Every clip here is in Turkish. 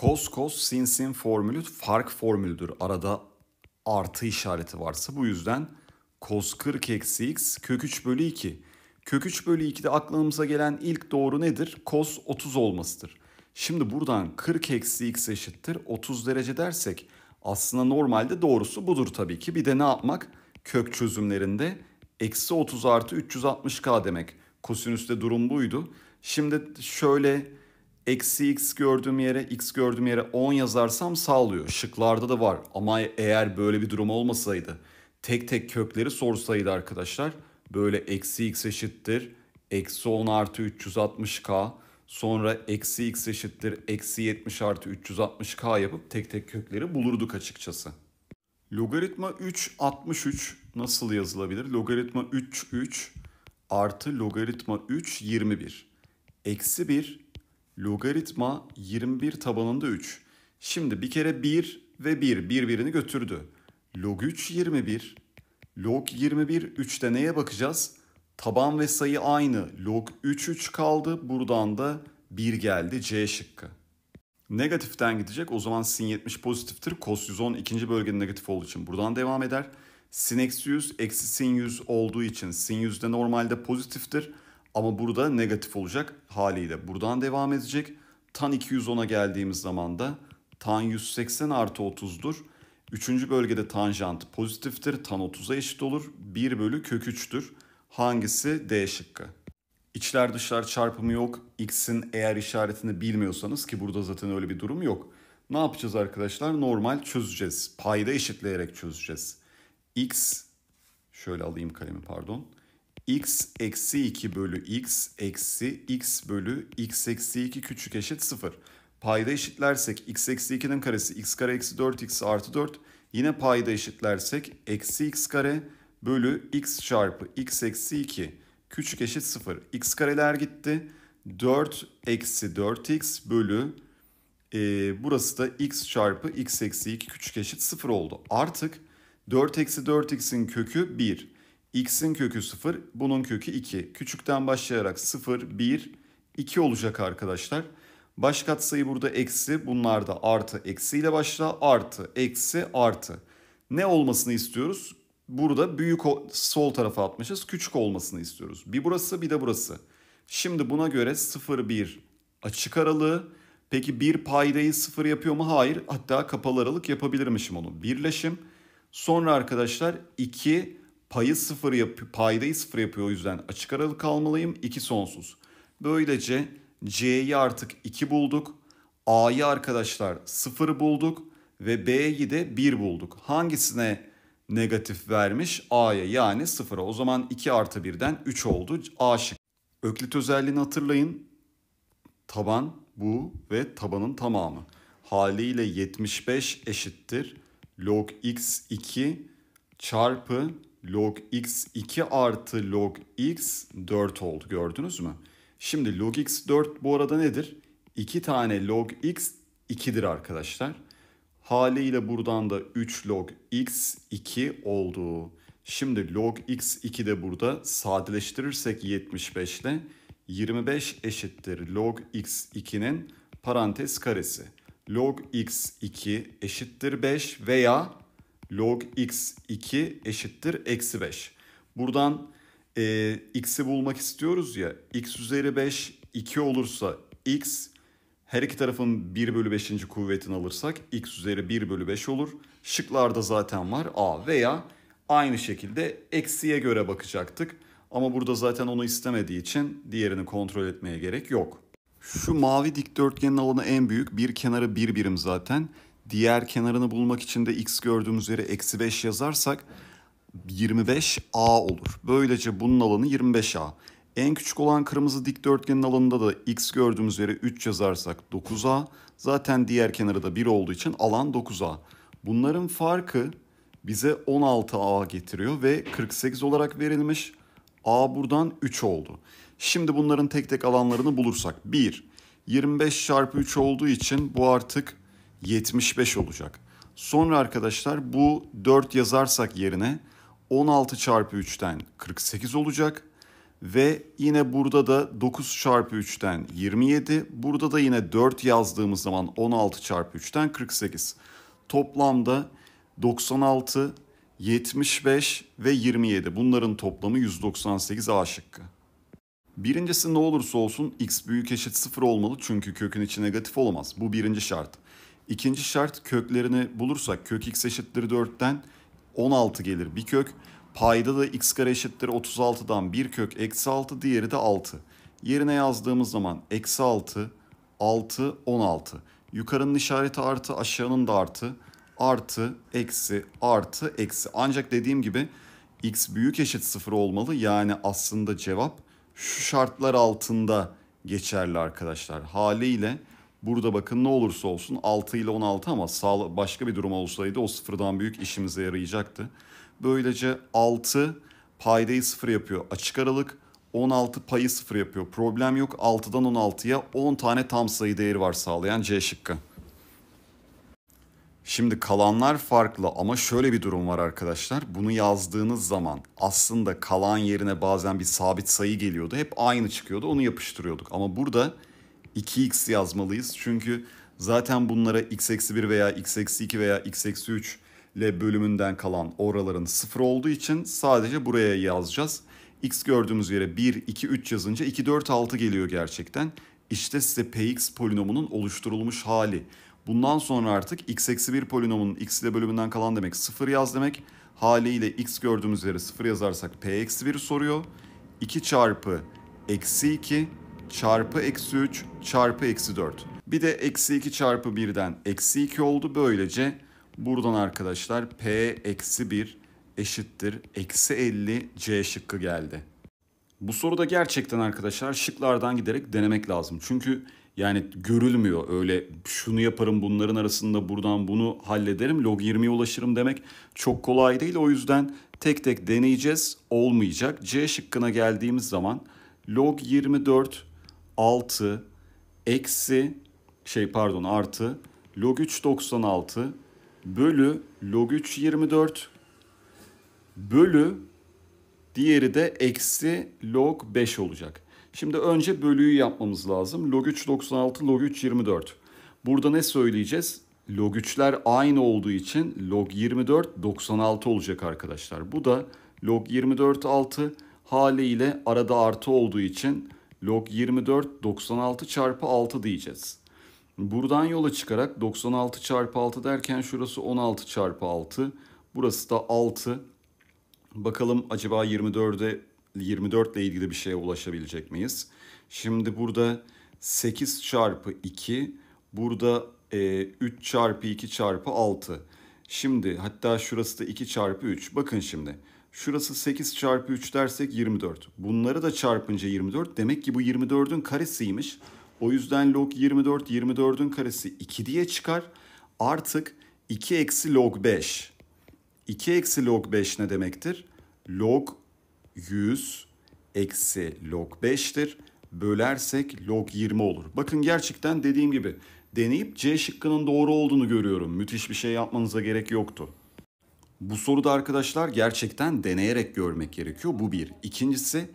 Cos Cos sin sin formülü fark formülüdür. Arada artı işareti varsa bu yüzden cos 40 eksi x kök 3 bölü 2. Kök 3 bölü 2'de aklımıza gelen ilk doğru nedir? Cos 30 olmasıdır. Şimdi buradan 40 eksi x eşittir 30 derece dersek aslında normalde doğrusu budur tabii ki. Bir de ne yapmak? Kök çözümlerinde eksi 30 artı 360k demek. Kosinüste durum buydu. Şimdi şöyle eksi x gördüğüm yere x gördüğüm yere 10 yazarsam sağlıyor. Şıklarda da var ama eğer böyle bir durum olmasaydı tek tek kökleri sorsaydı arkadaşlar böyle eksi x eşittir eksi 10 artı 360k sonra eksi x eşittir eksi 70 artı 360k yapıp tek tek kökleri bulurduk açıkçası. Logaritma 3 63 nasıl yazılabilir? Logaritma 3 3 artı logaritma 3 21. Eksi 1 Logaritma 21 tabanında 3. Şimdi bir kere 1 ve 1 birbirini götürdü. Log 3 21. Log 21 3'te neye bakacağız? Taban ve sayı aynı. Log 3 3 kaldı. Buradan da 1 geldi C şıkkı. Negatiften gidecek. O zaman sin 70 pozitiftir. Cos 110 ikinci bölgenin negatif olduğu için buradan devam eder. Sin eksi 100 eksi sin 100 olduğu için sin 100 de normalde pozitiftir. Ama burada negatif olacak haliyle. Buradan devam edecek. Tan 210'a geldiğimiz zaman da tan 180 artı 30'dur. Üçüncü bölgede tanjant pozitiftir. Tan 30'a eşit olur. 1 bölü kök 3'tür. Hangisi D şıkkı? İçler dışlar çarpımı yok. X'in eğer işaretini bilmiyorsanız ki burada zaten öyle bir durum yok. Ne yapacağız arkadaşlar? Normal çözeceğiz. Payda eşitleyerek çözeceğiz. X şöyle alayım kalemi pardon x eksi 2 bölü x eksi x bölü x eksi 2 küçük eşit 0. Payda eşitlersek x eksi 2'nin karesi x kare eksi 4x artı 4. Yine payda eşitlersek eksi x kare bölü x çarpı x eksi 2 küçük eşit 0. x kareler gitti. 4 eksi 4x bölü e, burası da x çarpı x eksi 2 küçük eşit 0 oldu. Artık 4 eksi 4x'in kökü 1 x'in kökü 0, bunun kökü 2. Küçükten başlayarak 0, 1, 2 olacak arkadaşlar. Baş katsayı burada eksi, bunlar da artı, eksi ile başla. Artı, eksi, artı. Ne olmasını istiyoruz? Burada büyük sol tarafa atmışız, küçük olmasını istiyoruz. Bir burası, bir de burası. Şimdi buna göre 0, 1 açık aralığı. Peki bir paydayı 0 yapıyor mu? Hayır. Hatta kapalı aralık yapabilirmişim onu. Birleşim. Sonra arkadaşlar 2 Payı sıfır yap paydayı sıfır yapıyor o yüzden açık aralık almalıyım. 2 sonsuz. Böylece C'yi artık 2 bulduk. A'yı arkadaşlar 0 bulduk ve B'yi de 1 bulduk. Hangisine negatif vermiş? A'ya yani 0'a. O zaman 2 artı 1'den 3 oldu. A şık. Öklit özelliğini hatırlayın. Taban bu ve tabanın tamamı. Haliyle 75 eşittir. Log x2 çarpı log x 2 artı log x 4 oldu gördünüz mü? Şimdi log x 4 bu arada nedir? 2 tane log x 2'dir arkadaşlar. Haliyle buradan da 3 log x 2 oldu. Şimdi log x 2 de burada sadeleştirirsek 75 ile 25 eşittir log x 2'nin parantez karesi. Log x 2 eşittir 5 veya log x2 eşittir eksi 5. Buradan e, x'i bulmak istiyoruz ya x üzeri 5 2 olursa x her iki tarafın 1 bölü 5. kuvvetini alırsak x üzeri 1 bölü 5 olur. Şıklarda zaten var a veya aynı şekilde eksiye göre bakacaktık. Ama burada zaten onu istemediği için diğerini kontrol etmeye gerek yok. Şu mavi dikdörtgenin alanı en büyük. Bir kenarı bir birim zaten. Diğer kenarını bulmak için de x gördüğümüz yere eksi 5 yazarsak 25a olur. Böylece bunun alanı 25a. En küçük olan kırmızı dikdörtgenin alanında da x gördüğümüz yere 3 yazarsak 9a. Zaten diğer kenarı da 1 olduğu için alan 9a. Bunların farkı bize 16a getiriyor ve 48 olarak verilmiş. a buradan 3 oldu. Şimdi bunların tek tek alanlarını bulursak 1 25 çarpı 3 olduğu için bu artık 75 olacak. Sonra arkadaşlar bu 4 yazarsak yerine 16 çarpı 3'ten 48 olacak. Ve yine burada da 9 çarpı 3'ten 27. Burada da yine 4 yazdığımız zaman 16 çarpı 3'ten 48. Toplamda 96, 75 ve 27. Bunların toplamı 198 A şıkkı. Birincisi ne olursa olsun x büyük eşit 0 olmalı çünkü kökün içi negatif olamaz. Bu birinci şart. İkinci şart köklerini bulursak kök x eşittir 4'ten 16 gelir bir kök. Payda da x kare eşittir 36'dan bir kök eksi 6 diğeri de 6. Yerine yazdığımız zaman eksi 6, 6, 16. Yukarının işareti artı aşağının da artı. Artı, eksi, artı, eksi. Ancak dediğim gibi x büyük eşit 0 olmalı. Yani aslında cevap şu şartlar altında geçerli arkadaşlar. Haliyle Burada bakın ne olursa olsun 6 ile 16 ama sağ, başka bir durum olsaydı o sıfırdan büyük işimize yarayacaktı. Böylece 6 paydayı sıfır yapıyor açık aralık. 16 payı sıfır yapıyor. Problem yok 6'dan 16'ya 10 tane tam sayı değeri var sağlayan C şıkkı. Şimdi kalanlar farklı ama şöyle bir durum var arkadaşlar. Bunu yazdığınız zaman aslında kalan yerine bazen bir sabit sayı geliyordu. Hep aynı çıkıyordu onu yapıştırıyorduk. Ama burada 2x yazmalıyız. Çünkü zaten bunlara x eksi 1 veya x eksi 2 veya x eksi 3 ile bölümünden kalan oraların sıfır olduğu için sadece buraya yazacağız. x gördüğümüz yere 1, 2, 3 yazınca 2, 4, 6 geliyor gerçekten. İşte size px polinomunun oluşturulmuş hali. Bundan sonra artık x eksi 1 polinomunun x ile bölümünden kalan demek sıfır yaz demek. Haliyle x gördüğümüz yere sıfır yazarsak p eksi 1 soruyor. 2 çarpı eksi 2 çarpı eksi 3 çarpı eksi 4. Bir de eksi 2 çarpı 1'den eksi 2 oldu. Böylece buradan arkadaşlar P eksi 1 eşittir eksi 50 C şıkkı geldi. Bu soruda gerçekten arkadaşlar şıklardan giderek denemek lazım. Çünkü yani görülmüyor öyle şunu yaparım bunların arasında buradan bunu hallederim log 20'ye ulaşırım demek çok kolay değil. O yüzden tek tek deneyeceğiz olmayacak. C şıkkına geldiğimiz zaman log 24 6 eksi şey pardon artı log 3 96 bölü log 3 24 bölü diğeri de eksi log 5 olacak. Şimdi önce bölüyü yapmamız lazım. Log 3 96 log 3 24. Burada ne söyleyeceğiz? Log 3'ler aynı olduğu için log 24 96 olacak arkadaşlar. Bu da log 24 6 haliyle arada artı olduğu için log 24 96 çarpı 6 diyeceğiz. Buradan yola çıkarak 96 çarpı 6 derken şurası 16 çarpı 6. Burası da 6. Bakalım acaba 24'e 24 ile ilgili bir şeye ulaşabilecek miyiz? Şimdi burada 8 çarpı 2. Burada e, 3 çarpı 2 çarpı 6. Şimdi hatta şurası da 2 çarpı 3. Bakın şimdi. Şurası 8 çarpı 3 dersek 24. Bunları da çarpınca 24. Demek ki bu 24'ün karesiymiş. O yüzden log 24, 24'ün karesi 2 diye çıkar. Artık 2 eksi log 5. 2 eksi log 5 ne demektir? Log 100 eksi log 5'tir. Bölersek log 20 olur. Bakın gerçekten dediğim gibi deneyip C şıkkının doğru olduğunu görüyorum. Müthiş bir şey yapmanıza gerek yoktu. Bu soruda arkadaşlar gerçekten deneyerek görmek gerekiyor. Bu bir. İkincisi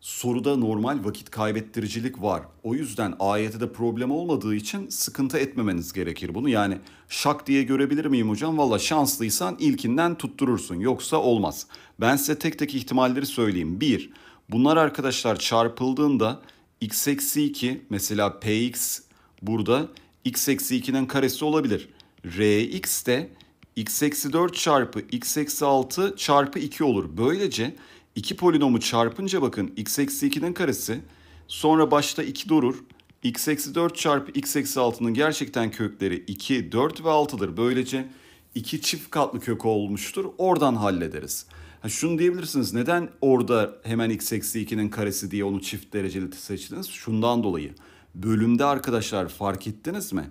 soruda normal vakit kaybettiricilik var. O yüzden AYT'de problem olmadığı için sıkıntı etmemeniz gerekir bunu. Yani şak diye görebilir miyim hocam? Valla şanslıysan ilkinden tutturursun. Yoksa olmaz. Ben size tek tek ihtimalleri söyleyeyim. Bir, bunlar arkadaşlar çarpıldığında x eksi 2 mesela px burada x eksi 2'nin karesi olabilir. rx de x eksi 4 çarpı x eksi 6 çarpı 2 olur. Böylece iki polinomu çarpınca bakın x eksi 2'nin karesi sonra başta 2 durur. x eksi 4 çarpı x eksi 6'nın gerçekten kökleri 2, 4 ve 6'dır. Böylece iki çift katlı kök olmuştur. Oradan hallederiz. Ha şunu diyebilirsiniz neden orada hemen x eksi 2'nin karesi diye onu çift dereceli seçtiniz? Şundan dolayı. Bölümde arkadaşlar fark ettiniz mi?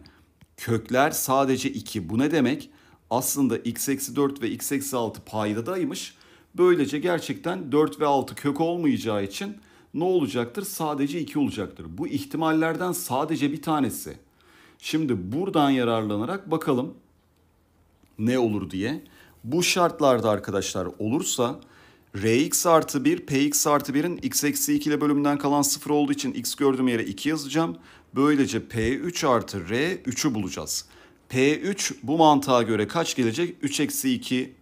Kökler sadece 2. Bu ne demek? aslında x eksi 4 ve x eksi 6 paydadaymış. Böylece gerçekten 4 ve 6 kök olmayacağı için ne olacaktır? Sadece 2 olacaktır. Bu ihtimallerden sadece bir tanesi. Şimdi buradan yararlanarak bakalım ne olur diye. Bu şartlarda arkadaşlar olursa Rx artı 1, Px artı 1'in x eksi 2 ile bölümünden kalan 0 olduğu için x gördüğüm yere 2 yazacağım. Böylece P3 artı R 3'ü bulacağız. P3 bu mantığa göre kaç gelecek? 3 eksi 2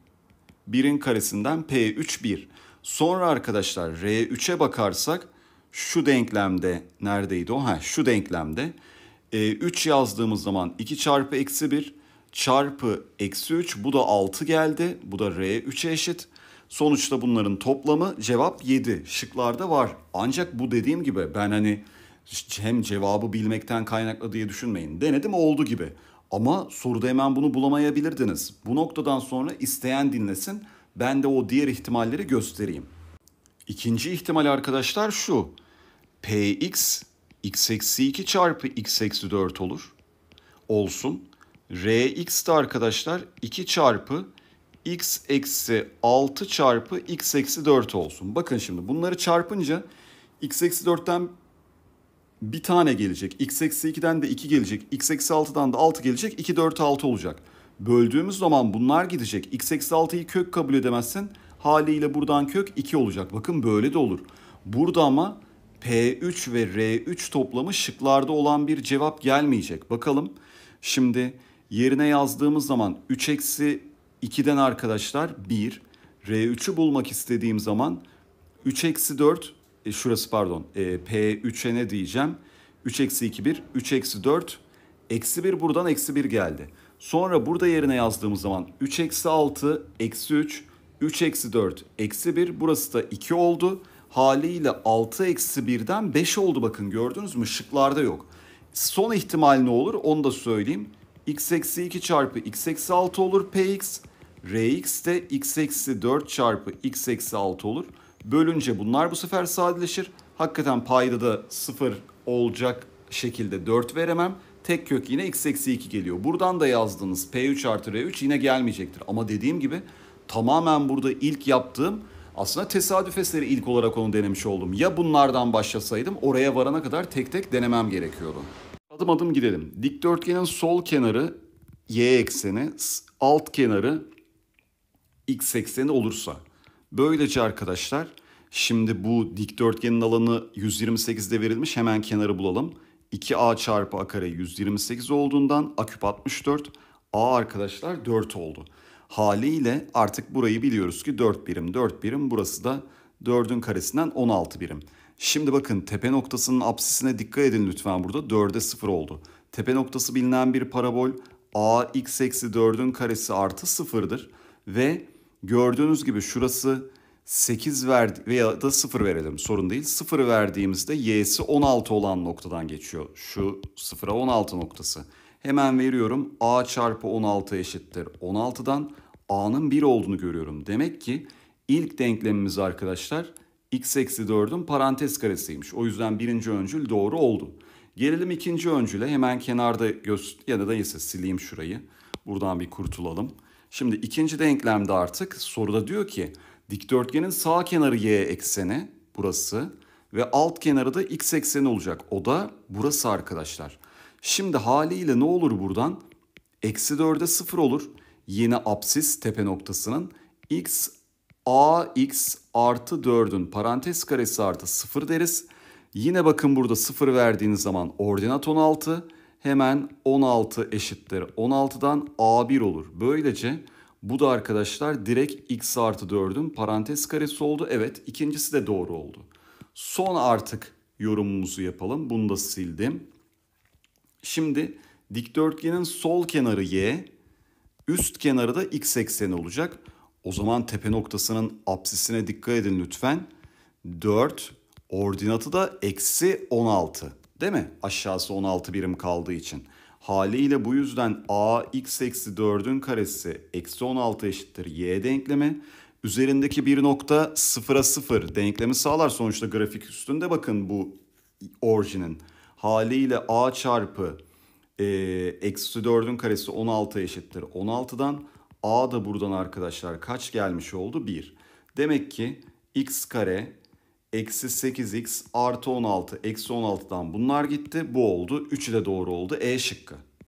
1'in karesinden P3 1. Sonra arkadaşlar R3'e bakarsak şu denklemde neredeydi o? Ha, şu denklemde e, 3 yazdığımız zaman 2 çarpı eksi 1 çarpı eksi 3 bu da 6 geldi. Bu da R3'e eşit. Sonuçta bunların toplamı cevap 7 şıklarda var. Ancak bu dediğim gibi ben hani hem cevabı bilmekten kaynaklı diye düşünmeyin. Denedim oldu gibi. Ama soruda hemen bunu bulamayabilirdiniz. Bu noktadan sonra isteyen dinlesin. Ben de o diğer ihtimalleri göstereyim. İkinci ihtimal arkadaşlar şu. Px x eksi 2 çarpı x eksi 4 olur. Olsun. Rx de arkadaşlar 2 çarpı x eksi 6 çarpı x eksi 4 olsun. Bakın şimdi bunları çarpınca x eksi 4'ten bir tane gelecek. X eksi 2'den de 2 gelecek. X eksi 6'dan da 6 gelecek. 2 4 6 olacak. Böldüğümüz zaman bunlar gidecek. X eksi 6'yı kök kabul edemezsin. Haliyle buradan kök 2 olacak. Bakın böyle de olur. Burada ama P3 ve R3 toplamı şıklarda olan bir cevap gelmeyecek. Bakalım şimdi yerine yazdığımız zaman 3 eksi 2'den arkadaşlar 1. R3'ü bulmak istediğim zaman 3 eksi 4 e, şurası pardon e, P3'e ne diyeceğim? 3 eksi 2 1, 3 eksi 4, eksi 1 buradan eksi 1 geldi. Sonra burada yerine yazdığımız zaman 3 eksi 6, eksi 3, 3 eksi 4, eksi 1 burası da 2 oldu. Haliyle 6 eksi 1'den 5 oldu bakın gördünüz mü? Şıklarda yok. Son ihtimal ne olur onu da söyleyeyim. x eksi 2 çarpı x eksi 6 olur px. Rx de x eksi 4 çarpı x eksi 6 olur. Bölünce bunlar bu sefer sadeleşir. Hakikaten payda da sıfır olacak şekilde 4 veremem. Tek kök yine x eksi 2 geliyor. Buradan da yazdığınız p3 artı r3 yine gelmeyecektir. Ama dediğim gibi tamamen burada ilk yaptığım aslında tesadüf eseri ilk olarak onu denemiş oldum. Ya bunlardan başlasaydım oraya varana kadar tek tek denemem gerekiyordu. Adım adım gidelim. Dikdörtgenin sol kenarı y ekseni, alt kenarı x ekseni olursa Böylece arkadaşlar şimdi bu dikdörtgenin alanı 128'de verilmiş hemen kenarı bulalım. 2a çarpı a kare 128 olduğundan a küp 64. a arkadaşlar 4 oldu. Haliyle artık burayı biliyoruz ki 4 birim 4 birim burası da 4'ün karesinden 16 birim. Şimdi bakın tepe noktasının apsisine dikkat edin lütfen burada 4'e 0 oldu. Tepe noktası bilinen bir parabol a x eksi 4'ün karesi artı 0'dır ve Gördüğünüz gibi şurası 8 verdi veya da 0 verelim sorun değil. 0 verdiğimizde y'si 16 olan noktadan geçiyor. Şu 0'a 16 noktası. Hemen veriyorum a çarpı 16 eşittir 16'dan a'nın 1 olduğunu görüyorum. Demek ki ilk denklemimiz arkadaşlar x eksi 4'ün parantez karesiymiş. O yüzden birinci öncül doğru oldu. Gelelim ikinci öncüle hemen kenarda göz ya da neyse sileyim şurayı. Buradan bir kurtulalım. Şimdi ikinci denklemde artık soruda diyor ki dikdörtgenin sağ kenarı y ekseni burası ve alt kenarı da x ekseni olacak. O da burası arkadaşlar. Şimdi haliyle ne olur buradan? Eksi 4'e 0 olur. Yine apsis tepe noktasının x a x artı 4'ün parantez karesi artı 0 deriz. Yine bakın burada 0 verdiğiniz zaman ordinat 16 hemen 16 eşittir. 16'dan A1 olur. Böylece bu da arkadaşlar direkt x artı 4'ün parantez karesi oldu. Evet ikincisi de doğru oldu. Son artık yorumumuzu yapalım. Bunu da sildim. Şimdi dikdörtgenin sol kenarı y, üst kenarı da x ekseni olacak. O zaman tepe noktasının apsisine dikkat edin lütfen. 4, ordinatı da eksi 16. Değil mi? Aşağısı 16 birim kaldığı için. Haliyle bu yüzden a x eksi 4'ün karesi eksi 16 eşittir y denklemi. Üzerindeki bir nokta sıfıra sıfır denklemi sağlar. Sonuçta grafik üstünde bakın bu orijinin. Haliyle a çarpı e, eksi 4'ün karesi 16 eşittir 16'dan. a da buradan arkadaşlar kaç gelmiş oldu? 1. Demek ki x kare eksi 8x artı 16 eksi 16'dan bunlar gitti. Bu oldu. Üçü de doğru oldu. E şıkkı.